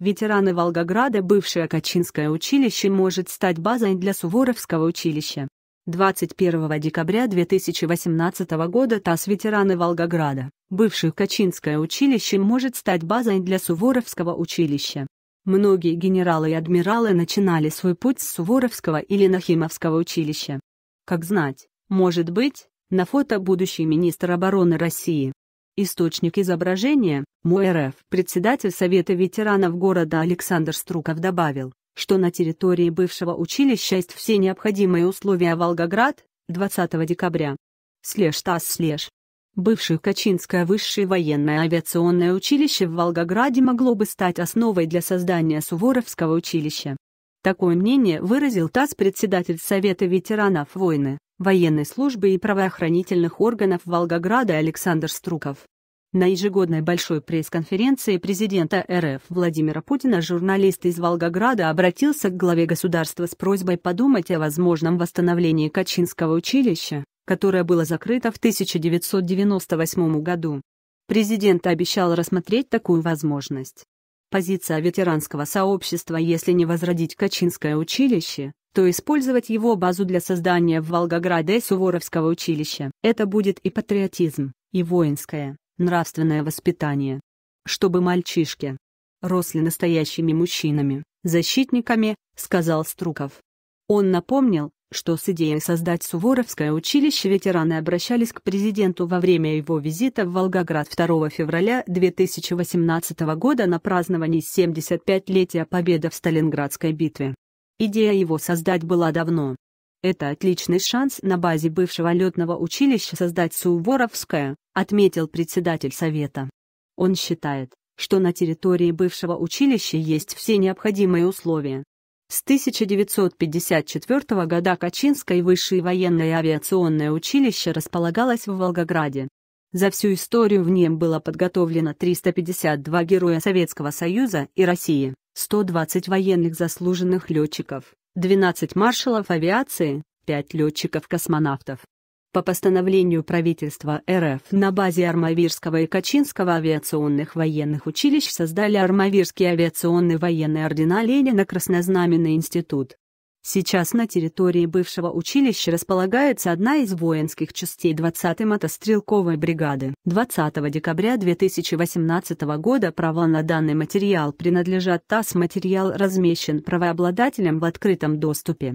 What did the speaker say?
Ветераны Волгограда бывшее Качинское училище может стать базой для Суворовского училища. 21 декабря 2018 года ТАСС «Ветераны Волгограда», бывшее Качинское училище может стать базой для Суворовского училища. Многие генералы и адмиралы начинали свой путь с Суворовского или Нахимовского училища. Как знать, может быть, на фото будущий министр обороны России. Источник изображения – МОРФ. Председатель Совета ветеранов города Александр Струков добавил, что на территории бывшего училища есть все необходимые условия Волгоград, 20 декабря. Слеж ТАСС слеж. Бывшее Качинское высшее военное авиационное училище в Волгограде могло бы стать основой для создания Суворовского училища. Такое мнение выразил ТАСС председатель Совета ветеранов войны военной службы и правоохранительных органов Волгограда Александр Струков. На ежегодной большой пресс-конференции президента РФ Владимира Путина журналист из Волгограда обратился к главе государства с просьбой подумать о возможном восстановлении Качинского училища, которое было закрыто в 1998 году. Президент обещал рассмотреть такую возможность. Позиция ветеранского сообщества, если не возродить Качинское училище, то использовать его базу для создания в Волгограде Суворовского училища. Это будет и патриотизм, и воинское, нравственное воспитание. Чтобы мальчишки росли настоящими мужчинами, защитниками, сказал Струков. Он напомнил, что с идеей создать Суворовское училище ветераны обращались к президенту во время его визита в Волгоград 2 февраля 2018 года на праздновании 75-летия победы в Сталинградской битве. Идея его создать была давно. Это отличный шанс на базе бывшего летного училища создать Суворовское, отметил председатель совета. Он считает, что на территории бывшего училища есть все необходимые условия. С 1954 года Качинское высшее военное авиационное училище располагалось в Волгограде. За всю историю в нем было подготовлено 352 героя Советского Союза и России, 120 военных заслуженных летчиков, 12 маршалов авиации, 5 летчиков-космонавтов. По постановлению правительства РФ на базе Армавирского и Качинского авиационных военных училищ создали Армавирский авиационный военный ордена Ленина Краснознаменный институт, Сейчас на территории бывшего училища располагается одна из воинских частей 20-й мотострелковой бригады. 20 декабря 2018 года права на данный материал принадлежат ТАСС. Материал размещен правообладателем в открытом доступе.